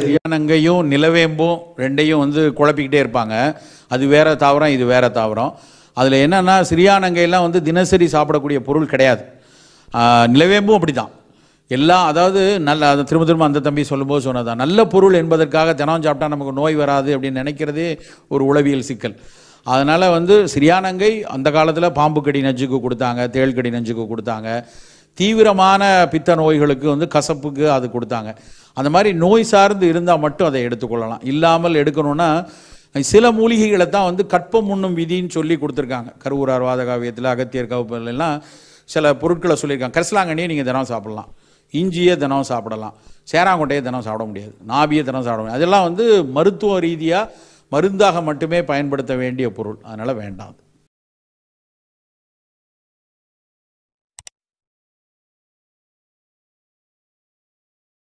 சரியானங்கையும் நிலவேம்பும் ரெண்டையும் வந்து குழப்பிக்கிட்டே இருப்பாங்க அது வேற தாவரம் இது வேற தாவரம் அதில் என்னென்னா சிறியானங்கையெல்லாம் வந்து தினசரி சாப்பிடக்கூடிய பொருள் கிடையாது நிலவேம்பும் அப்படி தான் எல்லாம் அதாவது நல்ல திரும்ப திரும்ப அந்த தம்பி சொல்லும்போது சொன்னதான் நல்ல பொருள் என்பதற்காக தினம் சாப்பிட்டா நமக்கு நோய் வராது அப்படின்னு நினைக்கிறதே ஒரு உளவியல் சிக்கல் அதனால் வந்து சிறியானங்கை அந்த காலத்தில் பாம்பு கடி நஞ்சுக்கு கொடுத்தாங்க தேள் கடி நஞ்சுக்கு கொடுத்தாங்க தீவிரமான பித்த நோய்களுக்கு வந்து கசப்புக்கு அது கொடுத்தாங்க அந்த மாதிரி நோய் சார்ந்து இருந்தால் மட்டும் அதை எடுத்துக்கொள்ளலாம் இல்லாமல் எடுக்கணும்னா சில மூலிகைகளை தான் வந்து கற்பம் உண்ணும் விதின்னு சொல்லி கொடுத்துருக்காங்க கருவூரார் வாதகாவியத்தில் அகத்தியர் கவுப்பெல்லாம் சில பொருட்களை சொல்லியிருக்காங்க கரிசலாங்கண்ணியை நீங்கள் தினம் சாப்பிட்லாம் இஞ்சியே தினம் சாப்பிடலாம் சேராங்கொட்டையை தினம் சாப்பிட முடியாது நாபியை தினம் சாப்பிட முடியாது அதெல்லாம் வந்து மருத்துவ ரீதியாக மருந்தாக மட்டுமே பயன்படுத்த வேண்டிய பொருள் அதனால் வேண்டாம்